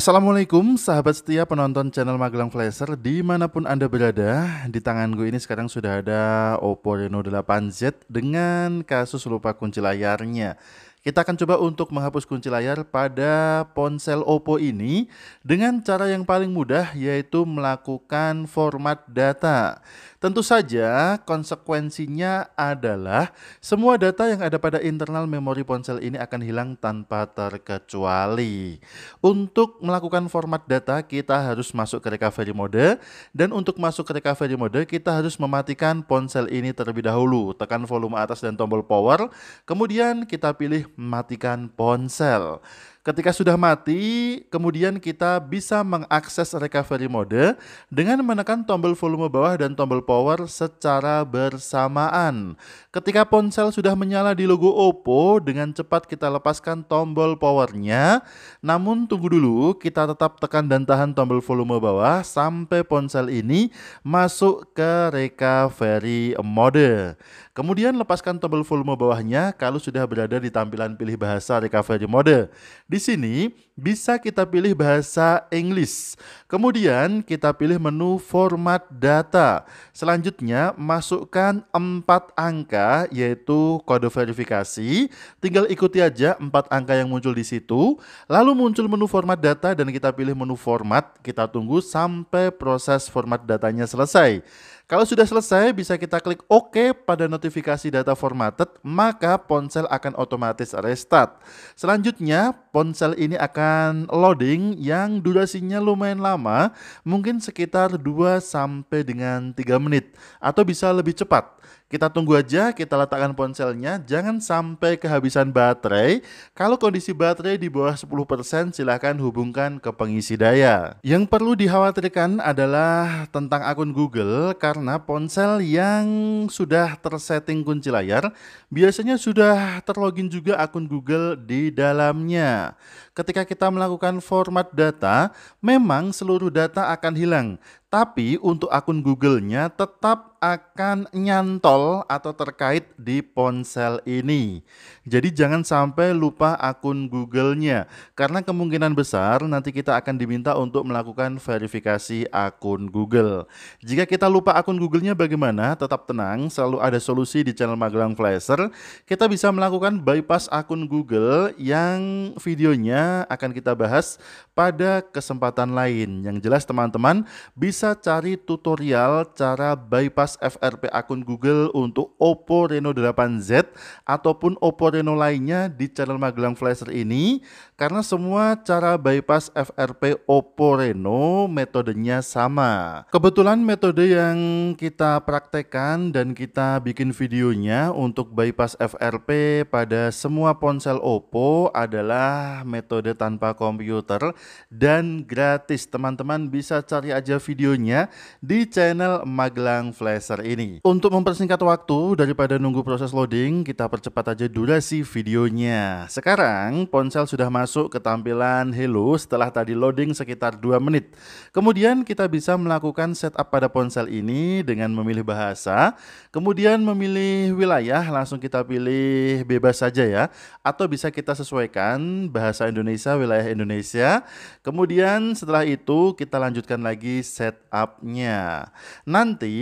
Assalamualaikum sahabat setia penonton channel Magelang Flasher dimanapun anda berada di tangan gue ini sekarang sudah ada Oppo Reno 8Z dengan kasus lupa kunci layarnya kita akan coba untuk menghapus kunci layar pada ponsel Oppo ini dengan cara yang paling mudah yaitu melakukan format data. Tentu saja konsekuensinya adalah semua data yang ada pada internal memori ponsel ini akan hilang tanpa terkecuali. Untuk melakukan format data kita harus masuk ke recovery mode dan untuk masuk ke recovery mode kita harus mematikan ponsel ini terlebih dahulu. Tekan volume atas dan tombol power, kemudian kita pilih matikan ponsel. Ketika sudah mati, kemudian kita bisa mengakses recovery mode dengan menekan tombol volume bawah dan tombol power secara bersamaan. Ketika ponsel sudah menyala di logo Oppo, dengan cepat kita lepaskan tombol powernya. Namun tunggu dulu, kita tetap tekan dan tahan tombol volume bawah sampai ponsel ini masuk ke recovery mode. Kemudian lepaskan tombol volume bawahnya kalau sudah berada di tampilan pilih bahasa recovery mode. Di sini bisa kita pilih bahasa Inggris. Kemudian kita pilih menu format data. Selanjutnya masukkan empat angka yaitu kode verifikasi. Tinggal ikuti aja empat angka yang muncul di situ. Lalu muncul menu format data dan kita pilih menu format. Kita tunggu sampai proses format datanya selesai. Kalau sudah selesai, bisa kita klik OK pada notifikasi data formatted, maka ponsel akan otomatis restart. Selanjutnya, ponsel ini akan loading yang durasinya lumayan lama, mungkin sekitar 2 sampai dengan 3 menit, atau bisa lebih cepat. Kita tunggu aja, kita letakkan ponselnya, jangan sampai kehabisan baterai. Kalau kondisi baterai di bawah 10%, silahkan hubungkan ke pengisi daya. Yang perlu dikhawatirkan adalah tentang akun Google, karena ponsel yang sudah tersetting kunci layar, biasanya sudah terlogin juga akun Google di dalamnya. Ketika kita melakukan format data, memang seluruh data akan hilang, tapi untuk akun Google-nya tetap akan nyantol atau terkait di ponsel ini. Jadi jangan sampai lupa akun Google-nya, karena kemungkinan besar nanti kita akan diminta untuk melakukan verifikasi akun Google. Jika kita lupa akun Google-nya bagaimana? Tetap tenang, selalu ada solusi di channel Magelang Flasher. Kita bisa melakukan bypass akun Google yang videonya akan kita bahas pada kesempatan lain. Yang jelas teman-teman bisa bisa cari tutorial cara bypass FRP akun Google untuk Oppo Reno 8Z ataupun Oppo Reno lainnya di channel Magelang Flasher ini karena semua cara bypass FRP Oppo Reno metodenya sama. Kebetulan metode yang kita praktekkan dan kita bikin videonya untuk bypass FRP pada semua ponsel Oppo adalah metode tanpa komputer dan gratis. Teman-teman bisa cari aja video videonya di channel Magelang Flasher ini. Untuk mempersingkat waktu daripada nunggu proses loading, kita percepat aja durasi videonya. Sekarang ponsel sudah masuk ke tampilan Hello setelah tadi loading sekitar 2 menit. Kemudian kita bisa melakukan setup pada ponsel ini dengan memilih bahasa, kemudian memilih wilayah, langsung kita pilih bebas saja ya, atau bisa kita sesuaikan bahasa Indonesia, wilayah Indonesia. Kemudian setelah itu kita lanjutkan lagi set setupnya. Nanti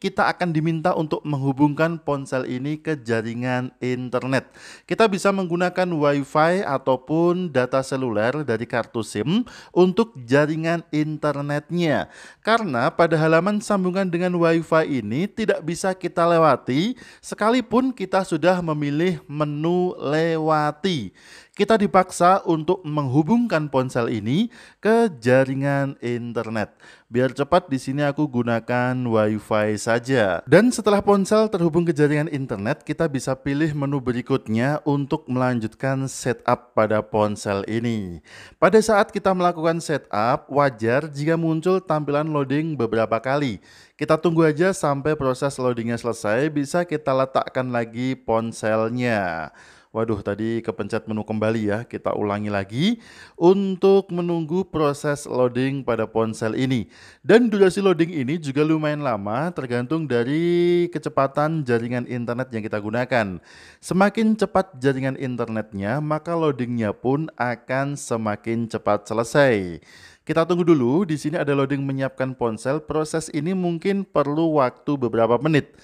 kita akan diminta untuk menghubungkan ponsel ini ke jaringan internet. Kita bisa menggunakan WiFi ataupun data seluler dari kartu SIM untuk jaringan internetnya. Karena pada halaman sambungan dengan WiFi ini tidak bisa kita lewati sekalipun kita sudah memilih menu lewati kita dipaksa untuk menghubungkan ponsel ini ke jaringan internet. Biar cepat di sini aku gunakan WiFi saja. Dan setelah ponsel terhubung ke jaringan internet, kita bisa pilih menu berikutnya untuk melanjutkan setup pada ponsel ini. Pada saat kita melakukan setup, wajar jika muncul tampilan loading beberapa kali. Kita tunggu aja sampai proses loadingnya selesai, bisa kita letakkan lagi ponselnya. Waduh, tadi kepencet menu kembali ya. Kita ulangi lagi untuk menunggu proses loading pada ponsel ini. Dan durasi loading ini juga lumayan lama tergantung dari kecepatan jaringan internet yang kita gunakan. Semakin cepat jaringan internetnya, maka loadingnya pun akan semakin cepat selesai. Kita tunggu dulu, di sini ada loading menyiapkan ponsel. Proses ini mungkin perlu waktu beberapa menit.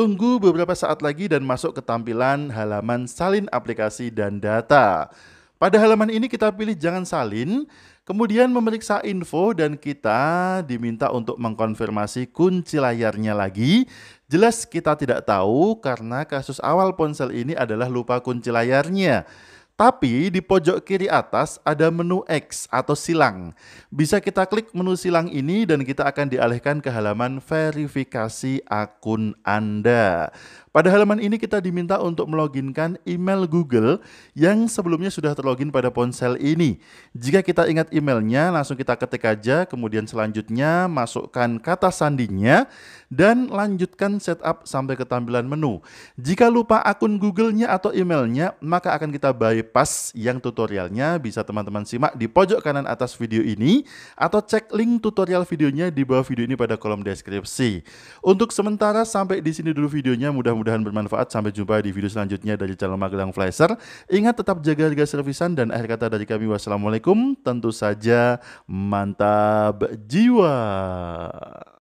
Tunggu beberapa saat lagi dan masuk ke tampilan halaman salin aplikasi dan data. Pada halaman ini kita pilih jangan salin, kemudian memeriksa info dan kita diminta untuk mengkonfirmasi kunci layarnya lagi. Jelas kita tidak tahu karena kasus awal ponsel ini adalah lupa kunci layarnya. Tapi di pojok kiri atas ada menu X atau silang. Bisa kita klik menu silang ini dan kita akan dialihkan ke halaman verifikasi akun Anda. Pada halaman ini kita diminta untuk meloginkan email Google yang sebelumnya sudah terlogin pada ponsel ini. Jika kita ingat emailnya, langsung kita ketik aja, kemudian selanjutnya masukkan kata sandinya, dan lanjutkan setup sampai ke tampilan menu. Jika lupa akun Google-nya atau emailnya, maka akan kita bypass yang tutorialnya bisa teman-teman simak di pojok kanan atas video ini, atau cek link tutorial videonya di bawah video ini pada kolom deskripsi. Untuk sementara sampai di sini dulu videonya, mudah-mudahan mudah-mudahan bermanfaat. Sampai jumpa di video selanjutnya dari channel Magelang Flasher. Ingat tetap jaga jaga servisan dan akhir kata dari kami wassalamualaikum. Tentu saja mantap jiwa.